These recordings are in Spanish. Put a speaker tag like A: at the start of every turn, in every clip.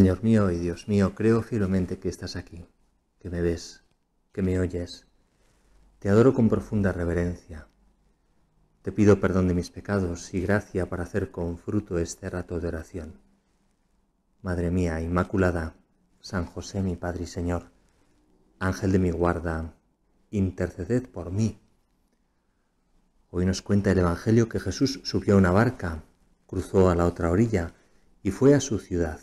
A: Señor mío y Dios mío, creo firmemente que estás aquí, que me ves, que me oyes. Te adoro con profunda reverencia. Te pido perdón de mis pecados y gracia para hacer con fruto este rato de oración. Madre mía, Inmaculada, San José, mi Padre y Señor, Ángel de mi guarda, interceded por mí. Hoy nos cuenta el Evangelio que Jesús subió a una barca, cruzó a la otra orilla y fue a su ciudad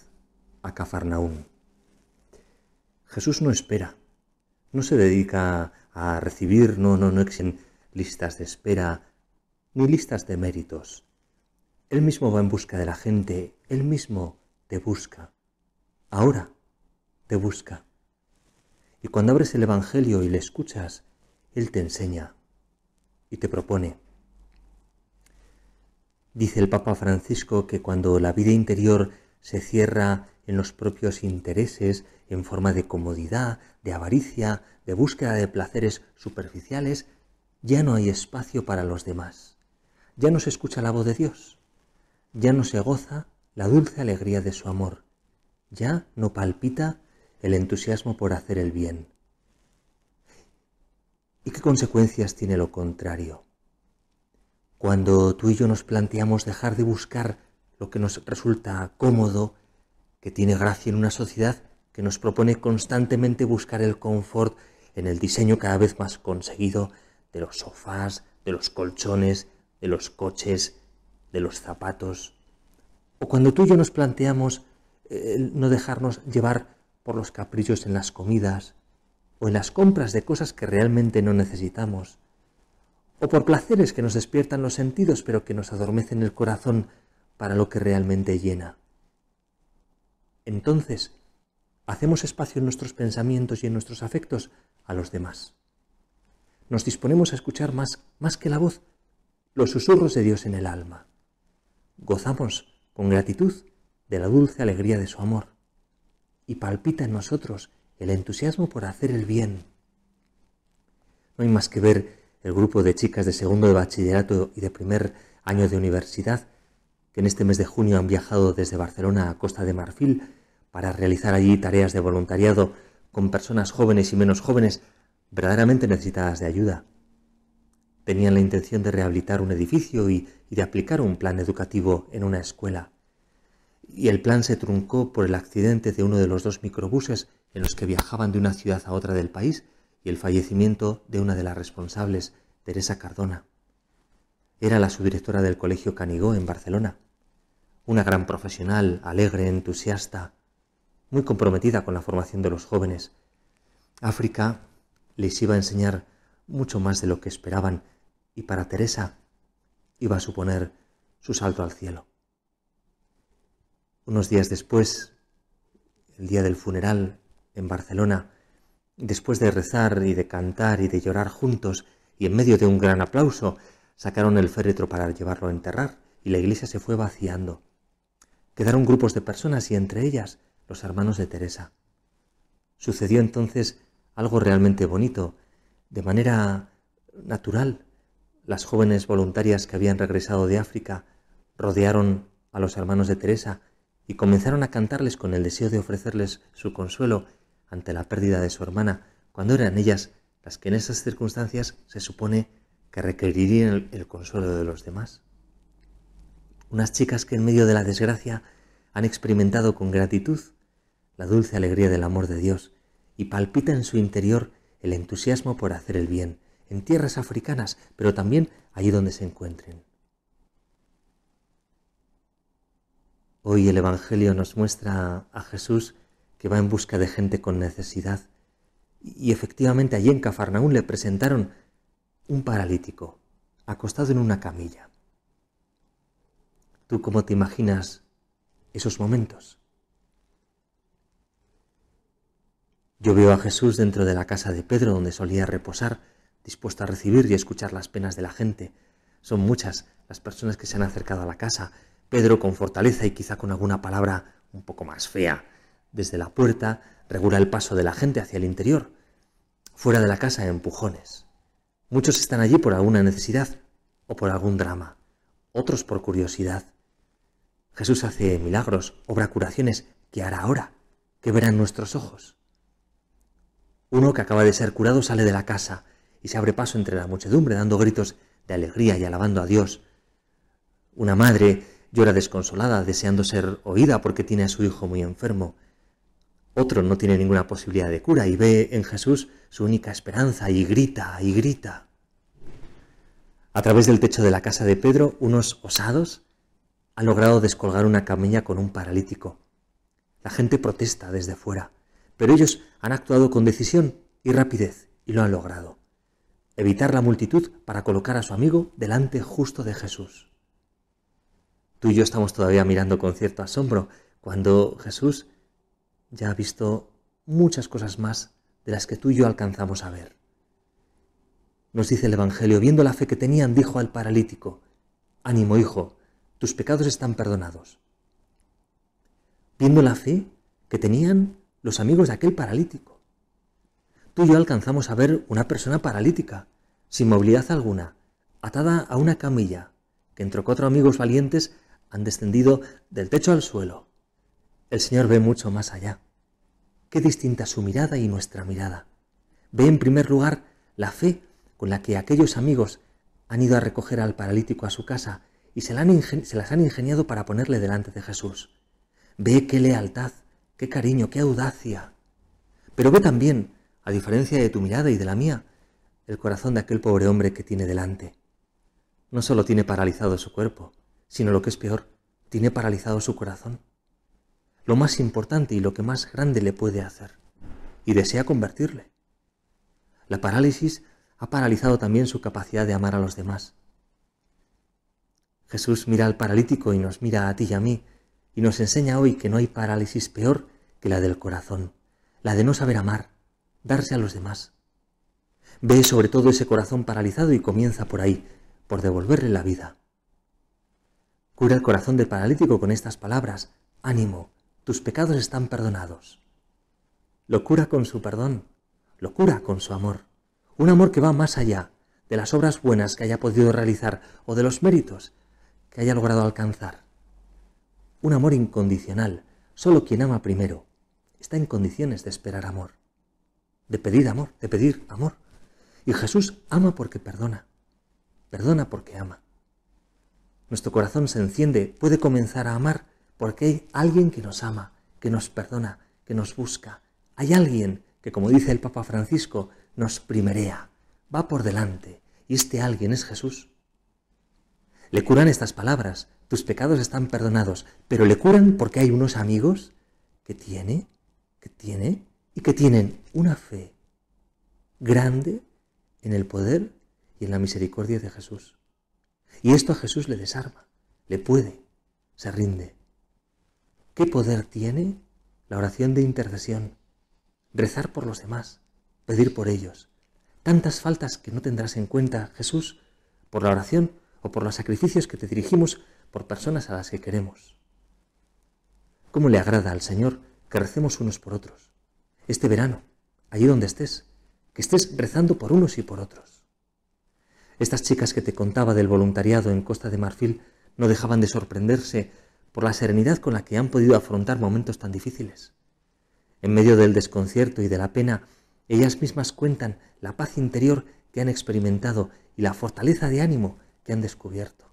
A: a Cafarnaún. Jesús no espera, no se dedica a recibir, no, no, no existen listas de espera ni listas de méritos. Él mismo va en busca de la gente, él mismo te busca. Ahora te busca. Y cuando abres el Evangelio y le escuchas, Él te enseña y te propone. Dice el Papa Francisco que cuando la vida interior se cierra en los propios intereses en forma de comodidad, de avaricia, de búsqueda de placeres superficiales, ya no hay espacio para los demás. Ya no se escucha la voz de Dios. Ya no se goza la dulce alegría de su amor. Ya no palpita el entusiasmo por hacer el bien. ¿Y qué consecuencias tiene lo contrario? Cuando tú y yo nos planteamos dejar de buscar lo que nos resulta cómodo, que tiene gracia en una sociedad que nos propone constantemente buscar el confort en el diseño cada vez más conseguido de los sofás, de los colchones, de los coches, de los zapatos. O cuando tú y yo nos planteamos eh, no dejarnos llevar por los caprichos en las comidas, o en las compras de cosas que realmente no necesitamos, o por placeres que nos despiertan los sentidos pero que nos adormecen el corazón para lo que realmente llena. Entonces, hacemos espacio en nuestros pensamientos y en nuestros afectos a los demás. Nos disponemos a escuchar más, más que la voz, los susurros de Dios en el alma. Gozamos con gratitud de la dulce alegría de su amor y palpita en nosotros el entusiasmo por hacer el bien. No hay más que ver el grupo de chicas de segundo de bachillerato y de primer año de universidad en este mes de junio han viajado desde Barcelona a Costa de Marfil para realizar allí tareas de voluntariado con personas jóvenes y menos jóvenes verdaderamente necesitadas de ayuda. Tenían la intención de rehabilitar un edificio y, y de aplicar un plan educativo en una escuela. Y el plan se truncó por el accidente de uno de los dos microbuses en los que viajaban de una ciudad a otra del país y el fallecimiento de una de las responsables, Teresa Cardona. Era la subdirectora del Colegio Canigó en Barcelona una gran profesional, alegre, entusiasta, muy comprometida con la formación de los jóvenes. África les iba a enseñar mucho más de lo que esperaban y para Teresa iba a suponer su salto al cielo. Unos días después, el día del funeral en Barcelona, después de rezar y de cantar y de llorar juntos y en medio de un gran aplauso, sacaron el féretro para llevarlo a enterrar y la iglesia se fue vaciando quedaron grupos de personas y entre ellas los hermanos de Teresa. Sucedió entonces algo realmente bonito. De manera natural, las jóvenes voluntarias que habían regresado de África rodearon a los hermanos de Teresa y comenzaron a cantarles con el deseo de ofrecerles su consuelo ante la pérdida de su hermana, cuando eran ellas las que en esas circunstancias se supone que requerirían el, consuelo de los demás unas chicas que en medio de la desgracia han experimentado con gratitud la dulce alegría del amor de Dios y palpita en su interior el entusiasmo por hacer el bien, en tierras africanas, pero también allí donde se encuentren. Hoy el Evangelio nos muestra a Jesús que va en busca de gente con necesidad y efectivamente allí en Cafarnaún le presentaron un paralítico acostado en una camilla. ¿Tú cómo te imaginas esos momentos? Yo veo a Jesús dentro de la casa de Pedro donde solía reposar, dispuesto a recibir y escuchar las penas de la gente. Son muchas las personas que se han acercado a la casa. Pedro, con fortaleza y quizá con alguna palabra un poco más fea, desde la puerta regula el paso de la gente hacia el interior. Fuera de la casa, empujones. Muchos están allí por alguna necesidad o por algún drama, otros por curiosidad, Jesús hace milagros, obra curaciones ¿Qué hará ahora, ¿Qué verán nuestros ojos. Uno que acaba de ser curado sale de la casa y se abre paso entre la muchedumbre dando gritos de alegría y alabando a Dios. Una madre llora desconsolada deseando ser oída porque tiene a su hijo muy enfermo. Otro no tiene ninguna posibilidad de cura y ve en Jesús su única esperanza y grita y grita. A través del techo de la casa de Pedro, unos osados ha logrado descolgar una camilla con un paralítico. La gente protesta desde fuera, pero ellos han actuado con decisión y rapidez y lo han logrado. Evitar la multitud para colocar a su amigo delante justo de Jesús. Tú y yo estamos todavía mirando con cierto asombro cuando Jesús ya ha visto muchas cosas más de las que tú y yo alcanzamos a ver. Nos dice el Evangelio, viendo la fe que tenían, dijo al paralítico, Ánimo, hijo, tus pecados están perdonados. Viendo la fe que tenían los amigos de aquel paralítico. Tú y yo alcanzamos a ver una persona paralítica, sin movilidad alguna, atada a una camilla, que entre cuatro amigos valientes han descendido del techo al suelo. El Señor ve mucho más allá. Qué distinta su mirada y nuestra mirada. Ve en primer lugar la fe con la que aquellos amigos han ido a recoger al paralítico a su casa y se, las han ingeniado para ponerle delante de Jesús. Ve qué lealtad, qué cariño, qué audacia. Pero ve también, a diferencia de tu mirada y de la mía, el corazón de aquel pobre hombre que tiene delante. No solo tiene paralizado su cuerpo, sino lo que es peor, tiene paralizado su corazón. Lo más importante y lo que más grande le puede hacer. Y desea convertirle. La parálisis ha paralizado también su capacidad de amar a los demás. Jesús mira al paralítico y nos mira a ti y a mí, y nos enseña hoy que no hay parálisis peor que la del corazón, la de no saber amar, darse a los demás. Ve sobre todo ese corazón paralizado y comienza por ahí, por devolverle la vida. Cura el corazón del paralítico con estas palabras, ánimo, tus pecados están perdonados. Lo cura con su perdón, lo cura con su amor, un amor que va más allá de las obras buenas que haya podido realizar o de los méritos, haya logrado alcanzar. Un amor incondicional. Solo quien ama primero está en condiciones de esperar amor, de pedir amor, de pedir amor. Y Jesús ama porque perdona, perdona porque ama. Nuestro corazón se enciende, puede comenzar a amar porque hay alguien que nos ama, que nos perdona, que nos busca. Hay alguien que, como dice el Papa Francisco, nos primerea, va por delante. Y este alguien es Jesús. Le curan estas palabras, tus pecados están perdonados, pero le curan porque hay unos amigos que tiene, que tiene, y que tienen una fe grande en el poder y en la misericordia de Jesús. Y esto a Jesús le desarma, le puede, se rinde. ¿Qué poder tiene la oración de intercesión? Rezar por los demás, pedir por ellos. Tantas faltas que no tendrás en cuenta, Jesús, por la oración por los sacrificios que te dirigimos por personas a las que queremos. ¿Cómo le agrada al Señor que recemos unos por otros? Este verano, allí donde estés, que estés rezando por unos y por otros. Estas chicas que te contaba del voluntariado en Costa de Marfil no dejaban de sorprenderse por la serenidad con la que han podido afrontar momentos tan difíciles. En medio del desconcierto y de la pena, ellas mismas cuentan la paz interior que han experimentado y la fortaleza de ánimo han descubierto,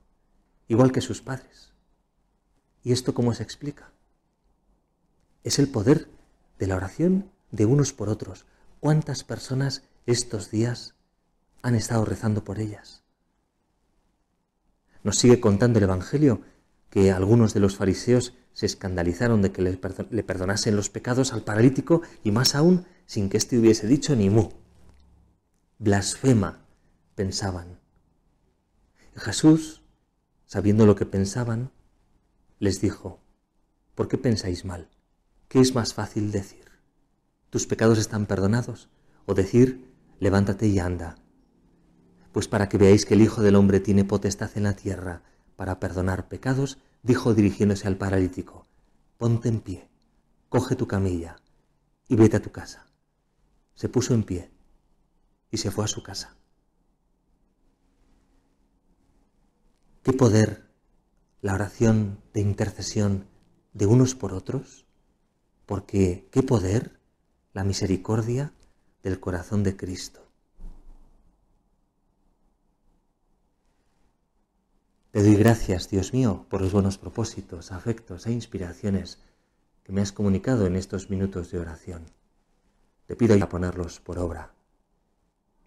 A: igual que sus padres. ¿Y esto cómo se explica? Es el poder de la oración de unos por otros. ¿Cuántas personas estos días han estado rezando por ellas? Nos sigue contando el Evangelio que algunos de los fariseos se escandalizaron de que le perdonasen los pecados al paralítico y más aún sin que éste hubiese dicho ni mu. Blasfema, pensaban. Jesús, sabiendo lo que pensaban, les dijo, ¿por qué pensáis mal? ¿Qué es más fácil decir? ¿Tus pecados están perdonados? O decir, levántate y anda. Pues para que veáis que el Hijo del Hombre tiene potestad en la tierra para perdonar pecados, dijo dirigiéndose al paralítico, ponte en pie, coge tu camilla y vete a tu casa. Se puso en pie y se fue a su casa. qué poder la oración de intercesión de unos por otros, porque qué poder la misericordia del corazón de Cristo. Te doy gracias, Dios mío, por los buenos propósitos, afectos e inspiraciones que me has comunicado en estos minutos de oración. Te pido a ponerlos por obra.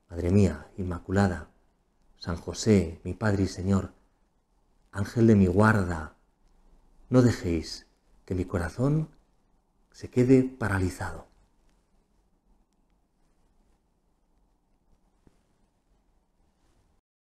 A: Madre mía, Inmaculada, San José, mi Padre y Señor, Ángel de mi guarda, no dejéis que mi corazón se quede paralizado.